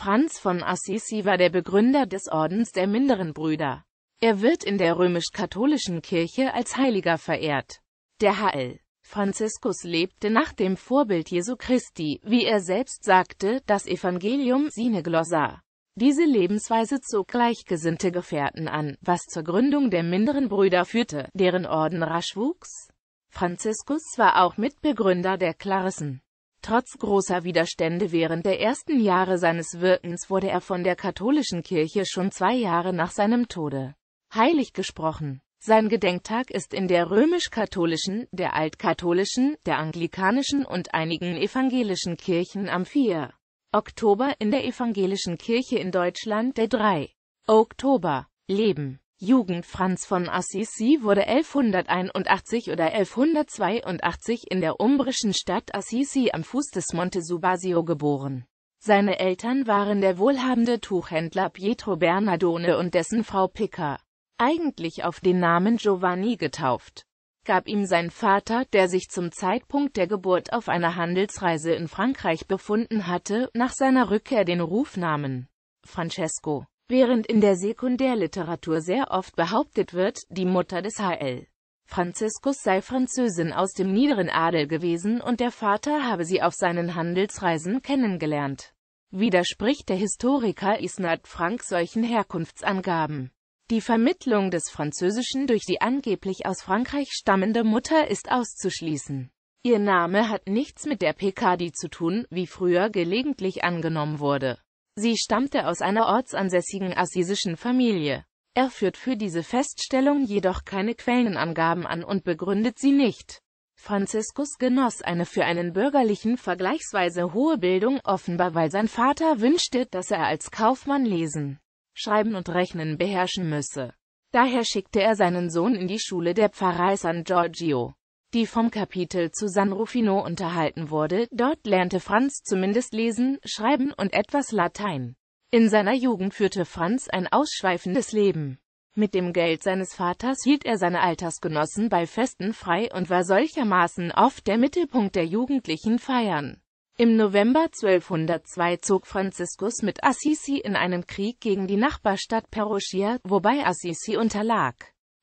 Franz von Assisi war der Begründer des Ordens der Minderen Brüder. Er wird in der römisch-katholischen Kirche als Heiliger verehrt. Der Hl. Franziskus lebte nach dem Vorbild Jesu Christi, wie er selbst sagte, das Evangelium sine glossa. Diese Lebensweise zog gleichgesinnte Gefährten an, was zur Gründung der minderen Brüder führte, deren Orden rasch wuchs. Franziskus war auch Mitbegründer der Klarissen. Trotz großer Widerstände während der ersten Jahre seines Wirkens wurde er von der katholischen Kirche schon zwei Jahre nach seinem Tode heilig gesprochen. Sein Gedenktag ist in der römisch-katholischen, der altkatholischen, der anglikanischen und einigen evangelischen Kirchen am 4. Oktober in der evangelischen Kirche in Deutschland der 3. Oktober. Leben Jugend Franz von Assisi wurde 1181 oder 1182 in der umbrischen Stadt Assisi am Fuß des Monte Subasio geboren. Seine Eltern waren der wohlhabende Tuchhändler Pietro Bernardone und dessen Frau Picca, eigentlich auf den Namen Giovanni getauft gab ihm sein Vater, der sich zum Zeitpunkt der Geburt auf einer Handelsreise in Frankreich befunden hatte, nach seiner Rückkehr den Rufnamen Francesco. Während in der Sekundärliteratur sehr oft behauptet wird, die Mutter des Hl. Franziskus sei Französin aus dem niederen Adel gewesen und der Vater habe sie auf seinen Handelsreisen kennengelernt, widerspricht der Historiker Isnard Frank solchen Herkunftsangaben. Die Vermittlung des Französischen durch die angeblich aus Frankreich stammende Mutter ist auszuschließen. Ihr Name hat nichts mit der Pekadi zu tun, wie früher gelegentlich angenommen wurde. Sie stammte aus einer ortsansässigen assisischen Familie. Er führt für diese Feststellung jedoch keine Quellenangaben an und begründet sie nicht. Franziskus genoss eine für einen Bürgerlichen vergleichsweise hohe Bildung, offenbar weil sein Vater wünschte, dass er als Kaufmann lesen, schreiben und rechnen beherrschen müsse. Daher schickte er seinen Sohn in die Schule der Pfarrei San Giorgio die vom Kapitel zu San Rufino unterhalten wurde. Dort lernte Franz zumindest lesen, schreiben und etwas Latein. In seiner Jugend führte Franz ein ausschweifendes Leben. Mit dem Geld seines Vaters hielt er seine Altersgenossen bei Festen frei und war solchermaßen oft der Mittelpunkt der jugendlichen Feiern. Im November 1202 zog Franziskus mit Assisi in einen Krieg gegen die Nachbarstadt Perugia, wobei Assisi unterlag.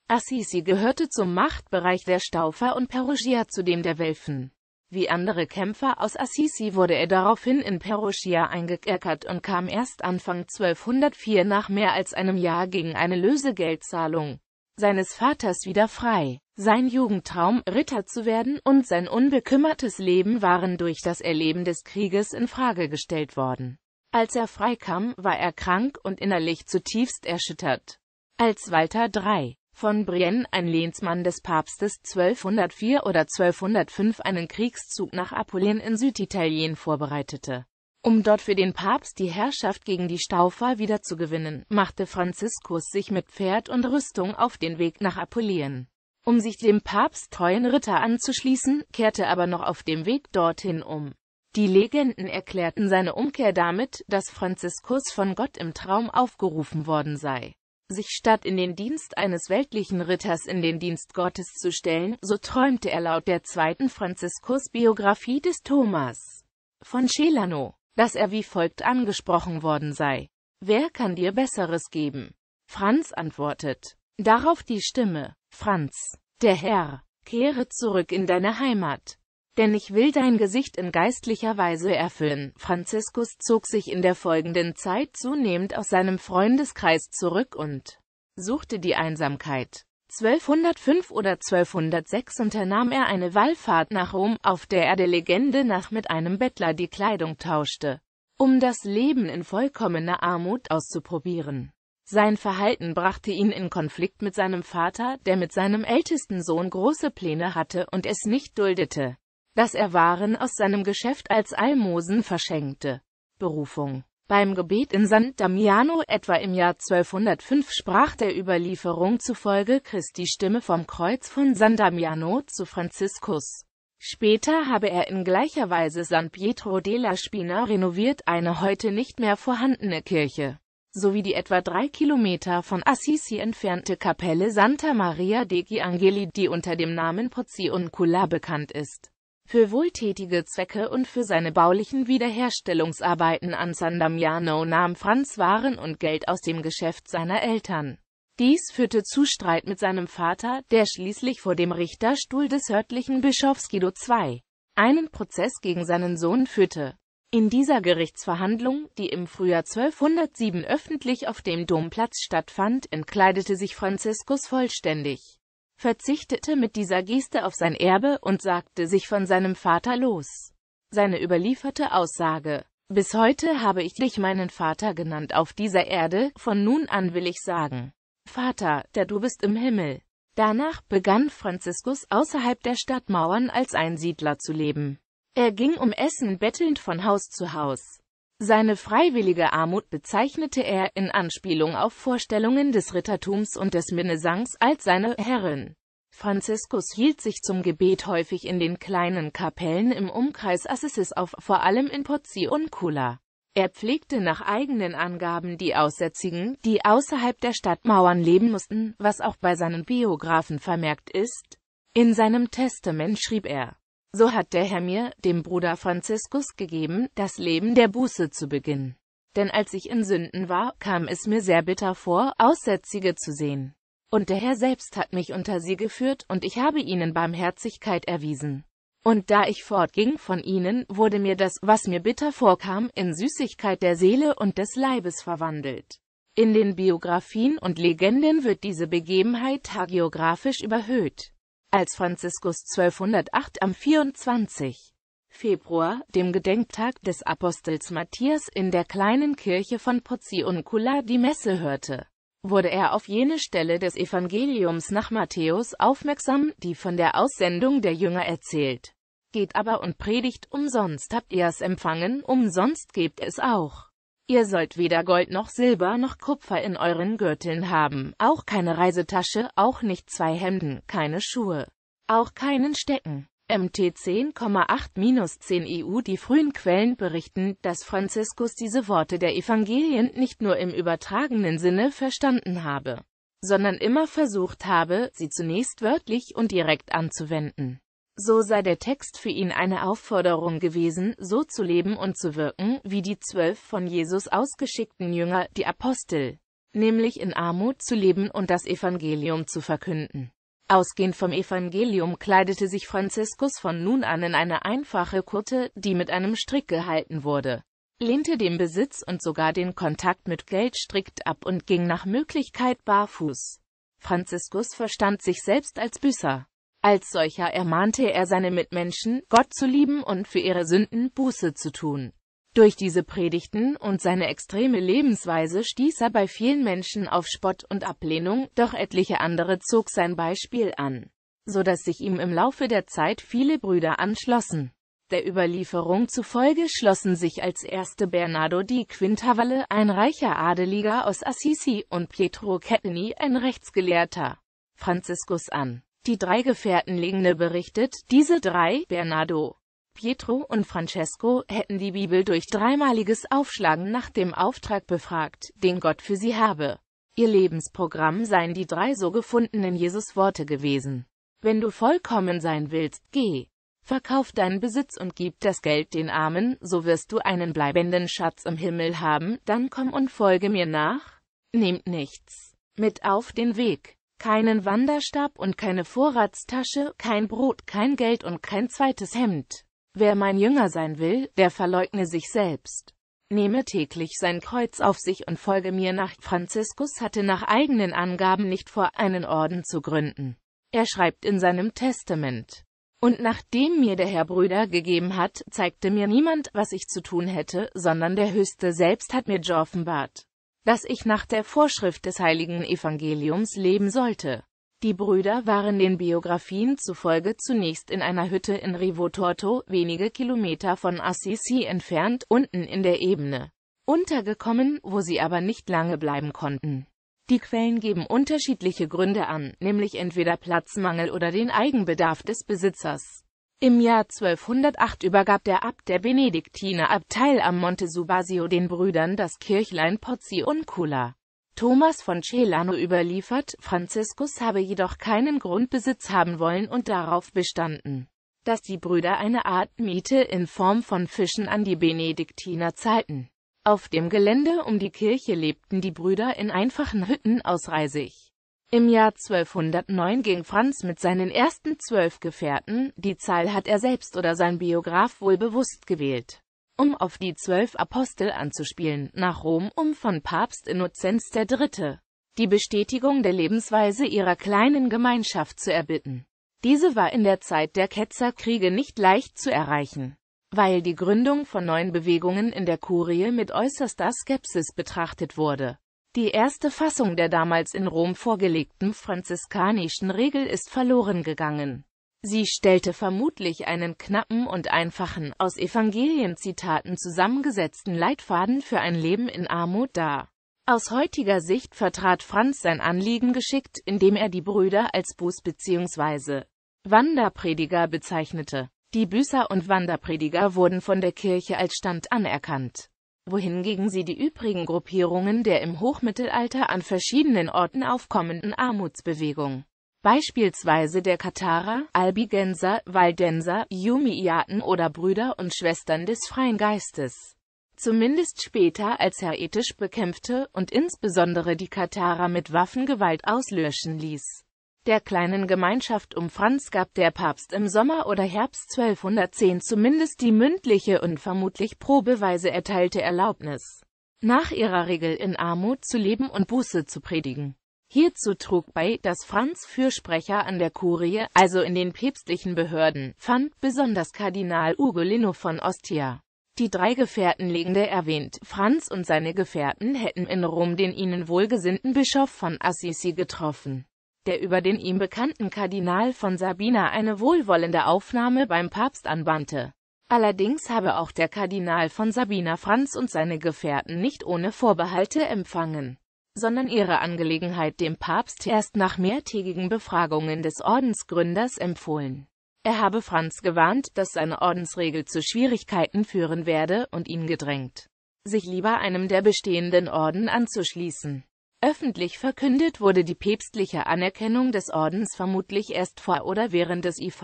Assisi gehörte zum Machtbereich der Staufer und Perugia zu dem der Welfen. Wie andere Kämpfer aus Assisi wurde er daraufhin in Perugia eingekerkert und kam erst Anfang 1204 nach mehr als einem Jahr gegen eine Lösegeldzahlung seines Vaters wieder frei. Sein Jugendtraum, Ritter zu werden, und sein unbekümmertes Leben waren durch das Erleben des Krieges in Frage gestellt worden. Als er freikam, war er krank und innerlich zutiefst erschüttert. Als Walter III von Brienne, ein Lehnsmann des Papstes 1204 oder 1205 einen Kriegszug nach Apulien in Süditalien vorbereitete. Um dort für den Papst die Herrschaft gegen die Staufer wiederzugewinnen, machte Franziskus sich mit Pferd und Rüstung auf den Weg nach Apulien. Um sich dem Papst treuen Ritter anzuschließen, kehrte aber noch auf dem Weg dorthin um. Die Legenden erklärten seine Umkehr damit, dass Franziskus von Gott im Traum aufgerufen worden sei sich statt in den Dienst eines weltlichen Ritters in den Dienst Gottes zu stellen, so träumte er laut der zweiten Franziskus-Biografie des Thomas von Celano, dass er wie folgt angesprochen worden sei. Wer kann dir Besseres geben? Franz antwortet. Darauf die Stimme. Franz, der Herr, kehre zurück in deine Heimat denn ich will dein Gesicht in geistlicher Weise erfüllen. Franziskus zog sich in der folgenden Zeit zunehmend aus seinem Freundeskreis zurück und suchte die Einsamkeit. 1205 oder 1206 unternahm er eine Wallfahrt nach Rom, auf der er der Legende nach mit einem Bettler die Kleidung tauschte, um das Leben in vollkommener Armut auszuprobieren. Sein Verhalten brachte ihn in Konflikt mit seinem Vater, der mit seinem ältesten Sohn große Pläne hatte und es nicht duldete, dass er Waren aus seinem Geschäft als Almosen verschenkte. Berufung beim Gebet in San Damiano etwa im Jahr 1205 sprach der Überlieferung zufolge Christi Stimme vom Kreuz von San Damiano zu Franziskus. Später habe er in gleicher Weise San Pietro della Spina renoviert, eine heute nicht mehr vorhandene Kirche, sowie die etwa drei Kilometer von Assisi entfernte Kapelle Santa Maria degli Angeli, die unter dem Namen Pozzi und Cula bekannt ist für wohltätige Zwecke und für seine baulichen Wiederherstellungsarbeiten an San Damiano nahm Franz Waren und Geld aus dem Geschäft seiner Eltern. Dies führte zu Streit mit seinem Vater, der schließlich vor dem Richterstuhl des örtlichen Bischofs Guido II einen Prozess gegen seinen Sohn führte. In dieser Gerichtsverhandlung, die im Frühjahr 1207 öffentlich auf dem Domplatz stattfand, entkleidete sich Franziskus vollständig verzichtete mit dieser Geste auf sein Erbe und sagte sich von seinem Vater los. Seine überlieferte Aussage Bis heute habe ich dich meinen Vater genannt auf dieser Erde, von nun an will ich sagen, Vater, der du bist im Himmel. Danach begann Franziskus außerhalb der Stadtmauern als Einsiedler zu leben. Er ging um Essen bettelnd von Haus zu Haus. Seine freiwillige Armut bezeichnete er, in Anspielung auf Vorstellungen des Rittertums und des Minnesangs, als seine Herren. Franziskus hielt sich zum Gebet häufig in den kleinen Kapellen im Umkreis Assissis auf, vor allem in Porziunkula. Er pflegte nach eigenen Angaben die Aussätzigen, die außerhalb der Stadtmauern leben mussten, was auch bei seinen Biografen vermerkt ist. In seinem Testament schrieb er, so hat der Herr mir, dem Bruder Franziskus, gegeben, das Leben der Buße zu beginnen. Denn als ich in Sünden war, kam es mir sehr bitter vor, Aussätzige zu sehen. Und der Herr selbst hat mich unter sie geführt, und ich habe ihnen Barmherzigkeit erwiesen. Und da ich fortging von ihnen, wurde mir das, was mir bitter vorkam, in Süßigkeit der Seele und des Leibes verwandelt. In den Biografien und Legenden wird diese Begebenheit hagiografisch überhöht. Als Franziskus 1208 am 24. Februar, dem Gedenktag des Apostels Matthias in der kleinen Kirche von Porziuncula die Messe hörte, wurde er auf jene Stelle des Evangeliums nach Matthäus aufmerksam, die von der Aussendung der Jünger erzählt. Geht aber und predigt, umsonst habt ihr es empfangen, umsonst gebt es auch. Ihr sollt weder Gold noch Silber noch Kupfer in euren Gürteln haben, auch keine Reisetasche, auch nicht zwei Hemden, keine Schuhe, auch keinen Stecken. MT 10,8-10 EU Die frühen Quellen berichten, dass Franziskus diese Worte der Evangelien nicht nur im übertragenen Sinne verstanden habe, sondern immer versucht habe, sie zunächst wörtlich und direkt anzuwenden. So sei der Text für ihn eine Aufforderung gewesen, so zu leben und zu wirken, wie die zwölf von Jesus ausgeschickten Jünger, die Apostel, nämlich in Armut zu leben und das Evangelium zu verkünden. Ausgehend vom Evangelium kleidete sich Franziskus von nun an in eine einfache Kurte, die mit einem Strick gehalten wurde, lehnte den Besitz und sogar den Kontakt mit Geld strikt ab und ging nach Möglichkeit barfuß. Franziskus verstand sich selbst als Büßer. Als solcher ermahnte er seine Mitmenschen, Gott zu lieben und für ihre Sünden Buße zu tun. Durch diese Predigten und seine extreme Lebensweise stieß er bei vielen Menschen auf Spott und Ablehnung, doch etliche andere zog sein Beispiel an, so dass sich ihm im Laufe der Zeit viele Brüder anschlossen. Der Überlieferung zufolge schlossen sich als erste Bernardo di Quintavalle, ein reicher Adeliger aus Assisi, und Pietro Catani, ein Rechtsgelehrter, Franziskus an. Die drei Gefährten Ligne berichtet, diese drei, Bernardo, Pietro und Francesco, hätten die Bibel durch dreimaliges Aufschlagen nach dem Auftrag befragt, den Gott für sie habe. Ihr Lebensprogramm seien die drei so gefundenen Jesus-Worte gewesen. Wenn du vollkommen sein willst, geh. Verkauf deinen Besitz und gib das Geld den Armen, so wirst du einen bleibenden Schatz im Himmel haben, dann komm und folge mir nach. Nehmt nichts mit auf den Weg. Keinen Wanderstab und keine Vorratstasche, kein Brot, kein Geld und kein zweites Hemd. Wer mein Jünger sein will, der verleugne sich selbst. Nehme täglich sein Kreuz auf sich und folge mir nach. Franziskus hatte nach eigenen Angaben nicht vor, einen Orden zu gründen. Er schreibt in seinem Testament. Und nachdem mir der Herr Brüder gegeben hat, zeigte mir niemand, was ich zu tun hätte, sondern der Höchste selbst hat mir geoffenbart dass ich nach der Vorschrift des heiligen Evangeliums leben sollte. Die Brüder waren den Biografien zufolge zunächst in einer Hütte in Rivotorto, wenige Kilometer von Assisi entfernt, unten in der Ebene, untergekommen, wo sie aber nicht lange bleiben konnten. Die Quellen geben unterschiedliche Gründe an, nämlich entweder Platzmangel oder den Eigenbedarf des Besitzers. Im Jahr 1208 übergab der Abt der Benediktinerabtei am Monte Subasio den Brüdern das Kirchlein pozzi Porziuncula. Thomas von Celano überliefert, Franziskus habe jedoch keinen Grundbesitz haben wollen und darauf bestanden, dass die Brüder eine Art Miete in Form von Fischen an die Benediktiner zahlten. Auf dem Gelände um die Kirche lebten die Brüder in einfachen Hütten aus Reisig. Im Jahr 1209 ging Franz mit seinen ersten zwölf Gefährten, die Zahl hat er selbst oder sein Biograf wohl bewusst gewählt, um auf die zwölf Apostel anzuspielen, nach Rom, um von Papst Innozenz III. die Bestätigung der Lebensweise ihrer kleinen Gemeinschaft zu erbitten. Diese war in der Zeit der Ketzerkriege nicht leicht zu erreichen, weil die Gründung von neuen Bewegungen in der Kurie mit äußerster Skepsis betrachtet wurde. Die erste Fassung der damals in Rom vorgelegten franziskanischen Regel ist verloren gegangen. Sie stellte vermutlich einen knappen und einfachen, aus Evangelienzitaten zusammengesetzten Leitfaden für ein Leben in Armut dar. Aus heutiger Sicht vertrat Franz sein Anliegen geschickt, indem er die Brüder als Buß- bzw. Wanderprediger bezeichnete. Die Büßer und Wanderprediger wurden von der Kirche als Stand anerkannt wohingegen sie die übrigen Gruppierungen der im Hochmittelalter an verschiedenen Orten aufkommenden Armutsbewegung, beispielsweise der Katharer, Albigenser, Waldenser, Jumiaten oder Brüder und Schwestern des freien Geistes, zumindest später als heretisch bekämpfte und insbesondere die Katharer mit Waffengewalt auslöschen ließ der kleinen Gemeinschaft um Franz gab der Papst im Sommer oder Herbst 1210 zumindest die mündliche und vermutlich probeweise erteilte Erlaubnis, nach ihrer Regel in Armut zu leben und Buße zu predigen. Hierzu trug bei, dass Franz Fürsprecher an der Kurie, also in den päpstlichen Behörden, fand, besonders Kardinal Ugolino von Ostia. Die drei Gefährten legende erwähnt, Franz und seine Gefährten hätten in Rom den ihnen wohlgesinnten Bischof von Assisi getroffen der über den ihm bekannten Kardinal von Sabina eine wohlwollende Aufnahme beim Papst anbannte. Allerdings habe auch der Kardinal von Sabina Franz und seine Gefährten nicht ohne Vorbehalte empfangen, sondern ihre Angelegenheit dem Papst erst nach mehrtägigen Befragungen des Ordensgründers empfohlen. Er habe Franz gewarnt, dass seine Ordensregel zu Schwierigkeiten führen werde und ihn gedrängt, sich lieber einem der bestehenden Orden anzuschließen. Öffentlich verkündet wurde die päpstliche Anerkennung des Ordens vermutlich erst vor oder während des IV.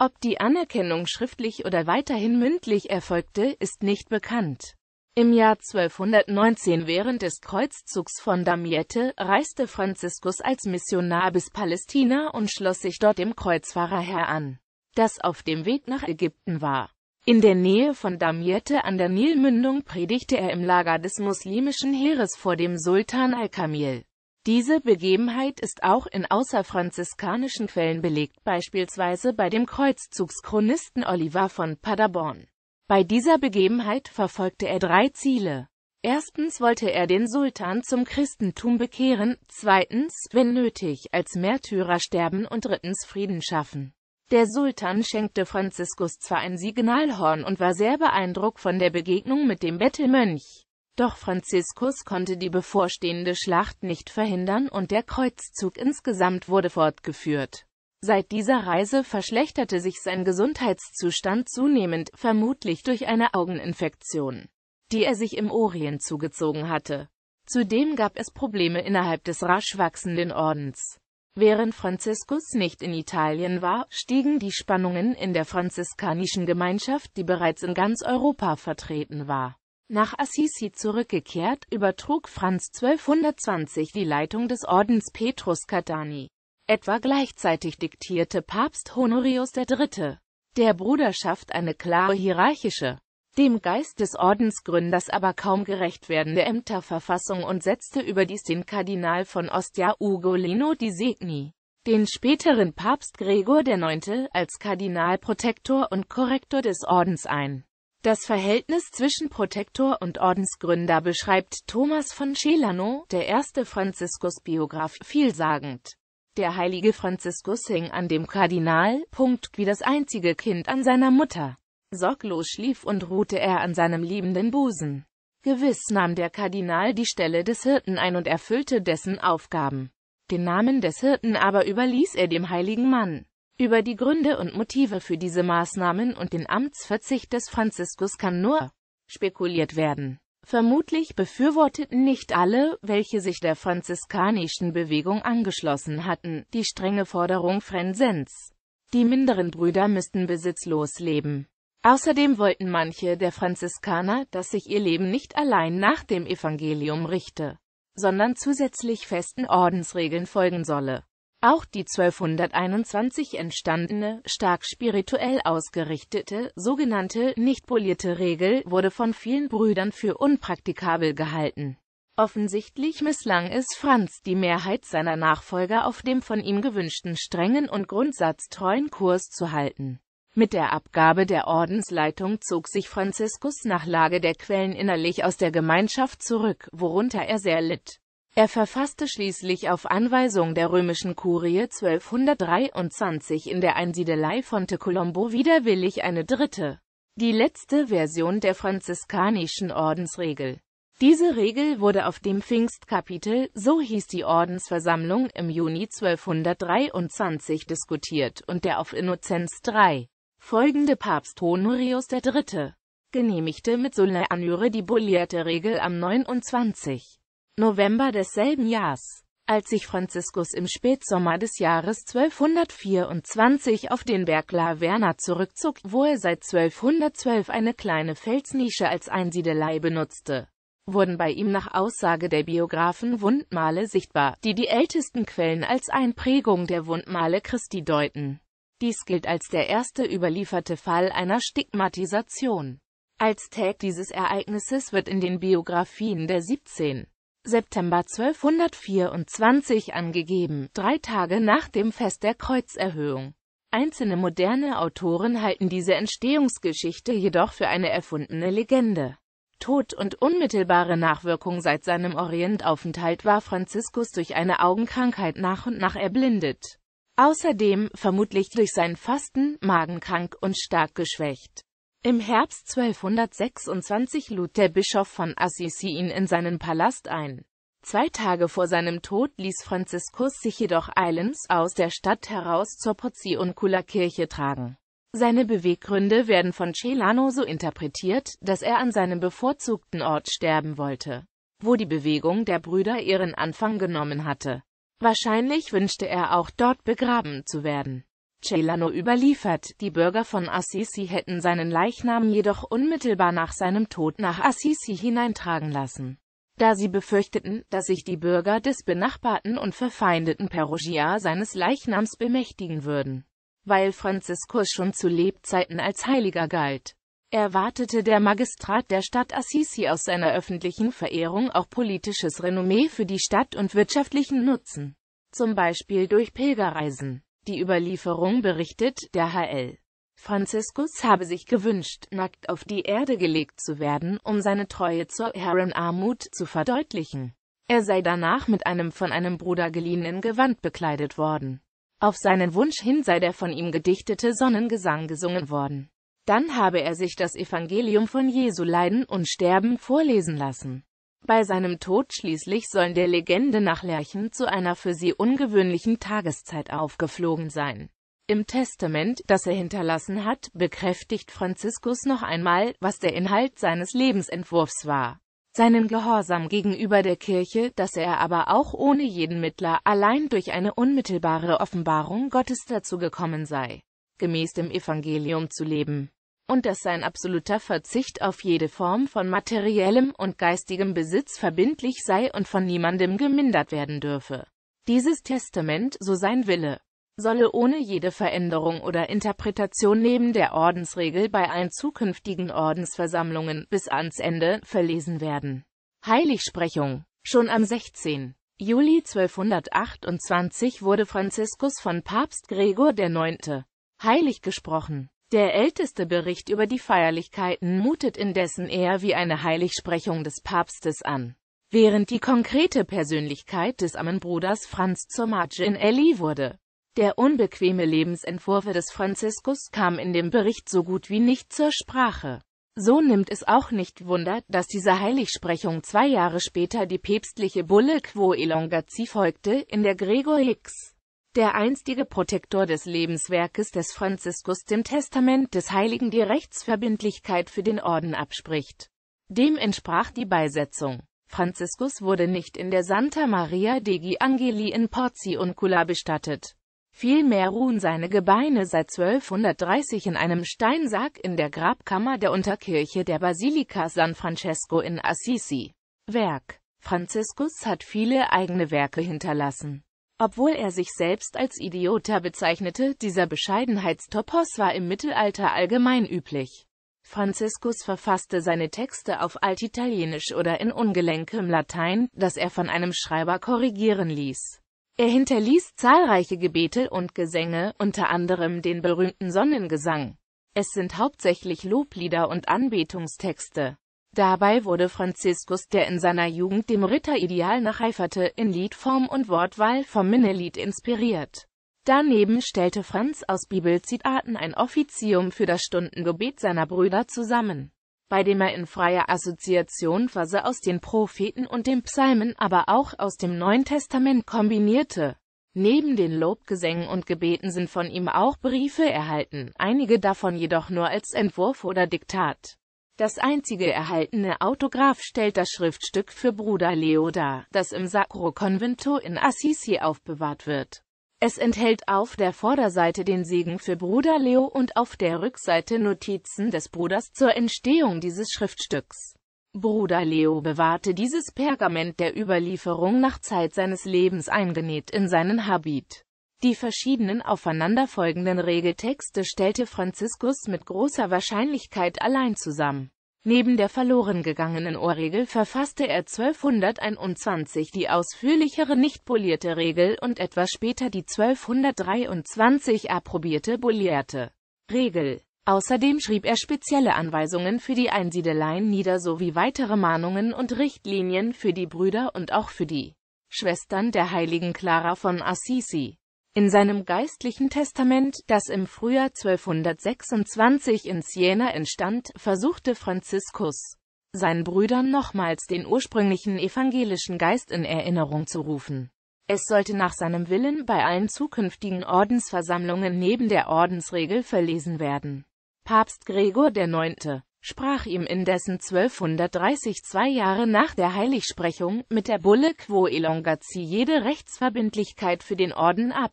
Ob die Anerkennung schriftlich oder weiterhin mündlich erfolgte, ist nicht bekannt. Im Jahr 1219 während des Kreuzzugs von Damiette reiste Franziskus als Missionar bis Palästina und schloss sich dort dem Kreuzfahrerherr an, das auf dem Weg nach Ägypten war. In der Nähe von Damiette an der Nilmündung predigte er im Lager des muslimischen Heeres vor dem Sultan Al-Kamil. Diese Begebenheit ist auch in außerfranziskanischen Quellen belegt, beispielsweise bei dem Kreuzzugschronisten Oliver von Paderborn. Bei dieser Begebenheit verfolgte er drei Ziele. Erstens wollte er den Sultan zum Christentum bekehren, zweitens, wenn nötig, als Märtyrer sterben und drittens Frieden schaffen. Der Sultan schenkte Franziskus zwar ein Signalhorn und war sehr beeindruckt von der Begegnung mit dem Bettelmönch. Doch Franziskus konnte die bevorstehende Schlacht nicht verhindern und der Kreuzzug insgesamt wurde fortgeführt. Seit dieser Reise verschlechterte sich sein Gesundheitszustand zunehmend, vermutlich durch eine Augeninfektion, die er sich im Orient zugezogen hatte. Zudem gab es Probleme innerhalb des rasch wachsenden Ordens. Während Franziskus nicht in Italien war, stiegen die Spannungen in der franziskanischen Gemeinschaft, die bereits in ganz Europa vertreten war. Nach Assisi zurückgekehrt, übertrug Franz 1220 die Leitung des Ordens Petrus Catani. Etwa gleichzeitig diktierte Papst Honorius III. der Bruderschaft eine klare hierarchische dem Geist des Ordensgründers aber kaum gerecht werdende Ämterverfassung und setzte überdies den Kardinal von Ostia Ugolino di Segni, den späteren Papst Gregor IX., als Kardinalprotektor und Korrektor des Ordens ein. Das Verhältnis zwischen Protektor und Ordensgründer beschreibt Thomas von Celano, der erste Franziskusbiograf, vielsagend. Der heilige Franziskus hing an dem Kardinal, Punkt, wie das einzige Kind an seiner Mutter. Sorglos schlief und ruhte er an seinem liebenden Busen. Gewiss nahm der Kardinal die Stelle des Hirten ein und erfüllte dessen Aufgaben. Den Namen des Hirten aber überließ er dem heiligen Mann. Über die Gründe und Motive für diese Maßnahmen und den Amtsverzicht des Franziskus kann nur spekuliert werden. Vermutlich befürworteten nicht alle, welche sich der franziskanischen Bewegung angeschlossen hatten, die strenge Forderung Frensens. Die minderen Brüder müssten besitzlos leben. Außerdem wollten manche der Franziskaner, dass sich ihr Leben nicht allein nach dem Evangelium richte, sondern zusätzlich festen Ordensregeln folgen solle. Auch die 1221 entstandene, stark spirituell ausgerichtete, sogenannte nicht polierte Regel wurde von vielen Brüdern für unpraktikabel gehalten. Offensichtlich misslang es Franz, die Mehrheit seiner Nachfolger auf dem von ihm gewünschten strengen und grundsatztreuen Kurs zu halten. Mit der Abgabe der Ordensleitung zog sich Franziskus nach Lage der Quellen innerlich aus der Gemeinschaft zurück, worunter er sehr litt. Er verfasste schließlich auf Anweisung der römischen Kurie 1223 in der Einsiedelei von Tecolombo widerwillig eine dritte, die letzte Version der franziskanischen Ordensregel. Diese Regel wurde auf dem Pfingstkapitel, so hieß die Ordensversammlung, im Juni 1223 diskutiert und der auf Innozenz III folgende Papst Honorius III. genehmigte mit Sulla Anüre die bullierte Regel am 29. November desselben Jahres. Als sich Franziskus im Spätsommer des Jahres 1224 auf den Berg La Verna zurückzog, wo er seit 1212 eine kleine Felsnische als Einsiedelei benutzte, wurden bei ihm nach Aussage der Biografen Wundmale sichtbar, die die ältesten Quellen als Einprägung der Wundmale Christi deuten dies gilt als der erste überlieferte Fall einer Stigmatisation. Als Tag dieses Ereignisses wird in den Biografien der 17. September 1224 angegeben, drei Tage nach dem Fest der Kreuzerhöhung. Einzelne moderne Autoren halten diese Entstehungsgeschichte jedoch für eine erfundene Legende. Tod und unmittelbare Nachwirkung seit seinem Orientaufenthalt war Franziskus durch eine Augenkrankheit nach und nach erblindet Außerdem, vermutlich durch sein Fasten, magenkrank und stark geschwächt. Im Herbst 1226 lud der Bischof von Assisi ihn in seinen Palast ein. Zwei Tage vor seinem Tod ließ Franziskus sich jedoch eilends aus der Stadt heraus zur Porziunkula-Kirche tragen. Seine Beweggründe werden von Celano so interpretiert, dass er an seinem bevorzugten Ort sterben wollte, wo die Bewegung der Brüder ihren Anfang genommen hatte. Wahrscheinlich wünschte er auch dort begraben zu werden. Celano überliefert, die Bürger von Assisi hätten seinen Leichnam jedoch unmittelbar nach seinem Tod nach Assisi hineintragen lassen. Da sie befürchteten, dass sich die Bürger des benachbarten und verfeindeten Perugia seines Leichnams bemächtigen würden, weil Franziskus schon zu Lebzeiten als Heiliger galt erwartete der Magistrat der Stadt Assisi aus seiner öffentlichen Verehrung auch politisches Renommee für die Stadt und wirtschaftlichen Nutzen, zum Beispiel durch Pilgerreisen. Die Überlieferung berichtet, der HL. Franziskus habe sich gewünscht, nackt auf die Erde gelegt zu werden, um seine Treue zur Herrenarmut zu verdeutlichen. Er sei danach mit einem von einem Bruder geliehenen Gewand bekleidet worden. Auf seinen Wunsch hin sei der von ihm gedichtete Sonnengesang gesungen worden. Dann habe er sich das Evangelium von Jesu Leiden und Sterben vorlesen lassen. Bei seinem Tod schließlich sollen der Legende nach Lerchen zu einer für sie ungewöhnlichen Tageszeit aufgeflogen sein. Im Testament, das er hinterlassen hat, bekräftigt Franziskus noch einmal, was der Inhalt seines Lebensentwurfs war. Seinen Gehorsam gegenüber der Kirche, dass er aber auch ohne jeden Mittler allein durch eine unmittelbare Offenbarung Gottes dazu gekommen sei, gemäß dem Evangelium zu leben und dass sein absoluter Verzicht auf jede Form von materiellem und geistigem Besitz verbindlich sei und von niemandem gemindert werden dürfe. Dieses Testament, so sein Wille, solle ohne jede Veränderung oder Interpretation neben der Ordensregel bei allen zukünftigen Ordensversammlungen bis ans Ende verlesen werden. Heiligsprechung Schon am 16. Juli 1228 wurde Franziskus von Papst Gregor IX. heilig gesprochen. Der älteste Bericht über die Feierlichkeiten mutet indessen eher wie eine Heiligsprechung des Papstes an. Während die konkrete Persönlichkeit des Ammenbruders Franz zur Marge in Ellie wurde. Der unbequeme Lebensentwurf des Franziskus kam in dem Bericht so gut wie nicht zur Sprache. So nimmt es auch nicht Wunder, dass diese Heiligsprechung zwei Jahre später die päpstliche Bulle Quo Elongati folgte, in der Gregor Hicks der einstige Protektor des Lebenswerkes des Franziskus dem Testament des Heiligen die Rechtsverbindlichkeit für den Orden abspricht. Dem entsprach die Beisetzung. Franziskus wurde nicht in der Santa Maria degli Angeli in Porziuncula bestattet. Vielmehr ruhen seine Gebeine seit 1230 in einem Steinsarg in der Grabkammer der Unterkirche der Basilika San Francesco in Assisi. Werk Franziskus hat viele eigene Werke hinterlassen. Obwohl er sich selbst als Idioter bezeichnete, dieser Bescheidenheitstopos war im Mittelalter allgemein üblich. Franziskus verfasste seine Texte auf Altitalienisch oder in ungelenkem Latein, das er von einem Schreiber korrigieren ließ. Er hinterließ zahlreiche Gebete und Gesänge, unter anderem den berühmten Sonnengesang. Es sind hauptsächlich Loblieder und Anbetungstexte. Dabei wurde Franziskus, der in seiner Jugend dem Ritterideal nacheiferte, in Liedform und Wortwahl vom Minnelied inspiriert. Daneben stellte Franz aus Bibelzitaten ein Offizium für das Stundengebet seiner Brüder zusammen, bei dem er in freier Assoziation Verse aus den Propheten und den Psalmen, aber auch aus dem Neuen Testament kombinierte. Neben den Lobgesängen und Gebeten sind von ihm auch Briefe erhalten, einige davon jedoch nur als Entwurf oder Diktat. Das einzige erhaltene Autograph stellt das Schriftstück für Bruder Leo dar, das im Sacro Convento in Assisi aufbewahrt wird. Es enthält auf der Vorderseite den Segen für Bruder Leo und auf der Rückseite Notizen des Bruders zur Entstehung dieses Schriftstücks. Bruder Leo bewahrte dieses Pergament der Überlieferung nach Zeit seines Lebens eingenäht in seinen Habit. Die verschiedenen aufeinanderfolgenden Regeltexte stellte Franziskus mit großer Wahrscheinlichkeit allein zusammen. Neben der verloren gegangenen Ohrregel verfasste er 1221 die ausführlichere nicht polierte Regel und etwas später die 1223 approbierte polierte Regel. Außerdem schrieb er spezielle Anweisungen für die Einsiedeleien nieder sowie weitere Mahnungen und Richtlinien für die Brüder und auch für die Schwestern der heiligen Clara von Assisi in seinem geistlichen Testament, das im Frühjahr 1226 in Siena entstand, versuchte Franziskus, seinen Brüdern nochmals den ursprünglichen evangelischen Geist in Erinnerung zu rufen. Es sollte nach seinem Willen bei allen zukünftigen Ordensversammlungen neben der Ordensregel verlesen werden. Papst Gregor IX. sprach ihm indessen 1230 zwei Jahre nach der Heiligsprechung mit der Bulle Quo Elongati jede Rechtsverbindlichkeit für den Orden ab.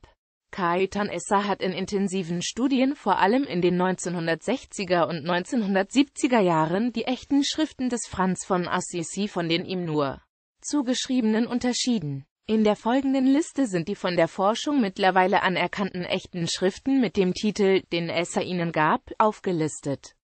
Kaitan Essa hat in intensiven Studien vor allem in den 1960er und 1970er Jahren die echten Schriften des Franz von Assisi von den ihm nur zugeschriebenen unterschieden. In der folgenden Liste sind die von der Forschung mittlerweile anerkannten echten Schriften mit dem Titel, den Esser ihnen gab, aufgelistet.